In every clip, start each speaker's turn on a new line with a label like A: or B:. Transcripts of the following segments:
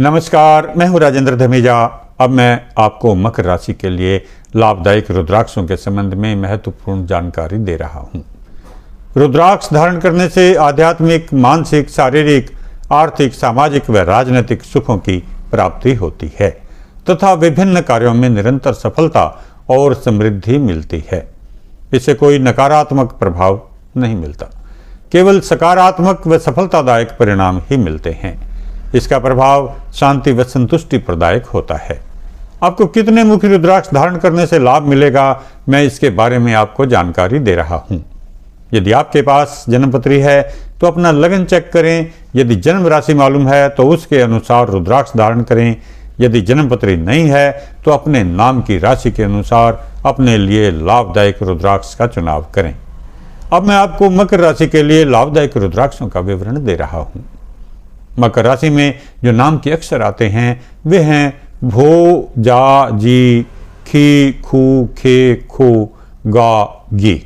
A: नमस्कार मैं हूं राजेंद्र धमेजा अब मैं आपको मकर राशि के लिए लाभदायक रुद्राक्षों के संबंध में महत्वपूर्ण जानकारी दे रहा हूं। रुद्राक्ष धारण करने से आध्यात्मिक मानसिक शारीरिक आर्थिक सामाजिक व राजनीतिक सुखों की प्राप्ति होती है तथा विभिन्न कार्यों में निरंतर सफलता और समृद्धि मिलती है इससे कोई नकारात्मक प्रभाव नहीं मिलता केवल सकारात्मक व सफलतादायक परिणाम ही मिलते हैं इसका प्रभाव शांति व संतुष्टि प्रदायक होता है आपको कितने मुखी रुद्राक्ष धारण करने से लाभ मिलेगा मैं इसके बारे में आपको जानकारी दे रहा हूं यदि आपके पास जन्मपत्री है तो अपना लगन चेक करें यदि जन्म राशि मालूम है तो उसके अनुसार रुद्राक्ष धारण करें यदि जन्मपत्री नहीं है तो अपने नाम की राशि के अनुसार अपने लिए लाभदायक रुद्राक्ष का चुनाव करें अब मैं आपको मकर राशि के लिए लाभदायक रुद्राक्षों का विवरण दे रहा हूँ मकर राशि में जो नाम के अक्षर आते हैं वे हैं भो जा जी खी खू खे खो गा गे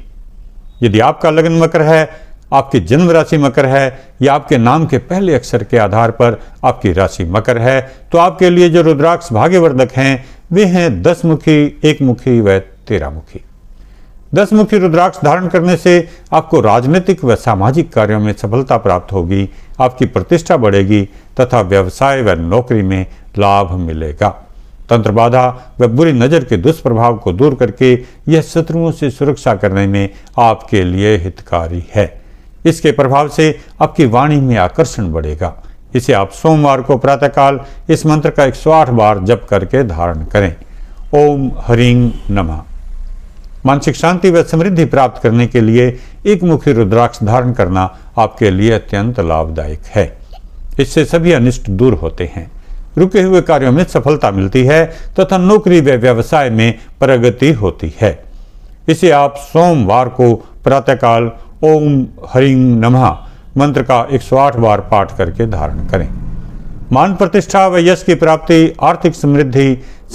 A: यदि आपका लग्न मकर है आपकी जन्म राशि मकर है या आपके नाम के पहले अक्षर के आधार पर आपकी राशि मकर है तो आपके लिए जो रुद्राक्ष भाग्यवर्धक हैं वे हैं दस मुखी एक मुखी व तेरा मुखी दस मुखी रुद्राक्ष धारण करने से आपको राजनीतिक व सामाजिक कार्यों में सफलता प्राप्त होगी आपकी प्रतिष्ठा बढ़ेगी तथा व्यवसाय व नौकरी में लाभ मिलेगा तंत्र बाधा व बुरी नज़र के दुष्प्रभाव को दूर करके यह शत्रुओं से सुरक्षा करने में आपके लिए हितकारी है इसके प्रभाव से आपकी वाणी में आकर्षण बढ़ेगा इसे आप सोमवार को प्रातःकाल इस मंत्र का 108 बार जप करके धारण करें ओम हरिंग नमः मानसिक शांति व समृद्धि प्राप्त करने के लिए एक मुखी रुद्राक्ष धारण करना आपके लिए अत्यंत लाभदायक है इससे सभी अनिष्ट दूर होते हैं रुके हुए कार्यों में सफलता मिलती है तथा नौकरी व्यवसाय में प्रगति होती है इसे आप सोमवार को प्रातःकाल ओम हरिंग नमः मंत्र का 108 बार पाठ करके धारण करें मान प्रतिष्ठा व यश की प्राप्ति आर्थिक समृद्धि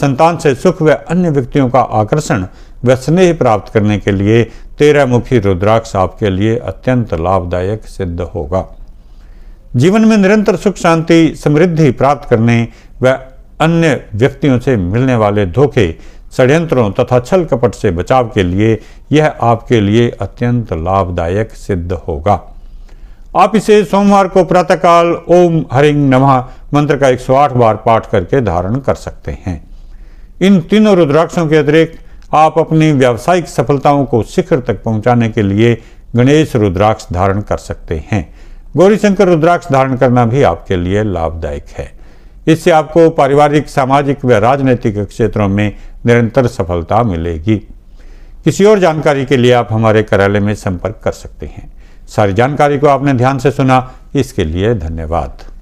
A: संतान से सुख व अन्य व्यक्तियों का आकर्षण स्नेह प्राप्त करने के लिए तेरह मुखी रुद्राक्ष आपके लिए अत्यंत लाभदायक सिद्ध होगा जीवन में निरंतर सुख शांति समृद्धि प्राप्त करने व अन्य व्यक्तियों से मिलने वाले धोखे षड्यंत्रों तथा छल कपट से बचाव के लिए यह आपके लिए अत्यंत लाभदायक सिद्ध होगा आप इसे सोमवार को प्रातःकाल ओम हरिंग नमः मंत्र का 108 बार पाठ करके धारण कर सकते हैं इन तीनों रुद्राक्षों के अतिरिक्त आप अपनी व्यावसायिक सफलताओं को शिखर तक पहुंचाने के लिए गणेश रुद्राक्ष धारण कर सकते हैं गौरीशंकर रुद्राक्ष धारण करना भी आपके लिए लाभदायक है इससे आपको पारिवारिक सामाजिक व राजनीतिक क्षेत्रों में निरंतर सफलता मिलेगी किसी और जानकारी के लिए आप हमारे कार्यालय में संपर्क कर सकते हैं सारी जानकारी को आपने ध्यान से सुना इसके लिए धन्यवाद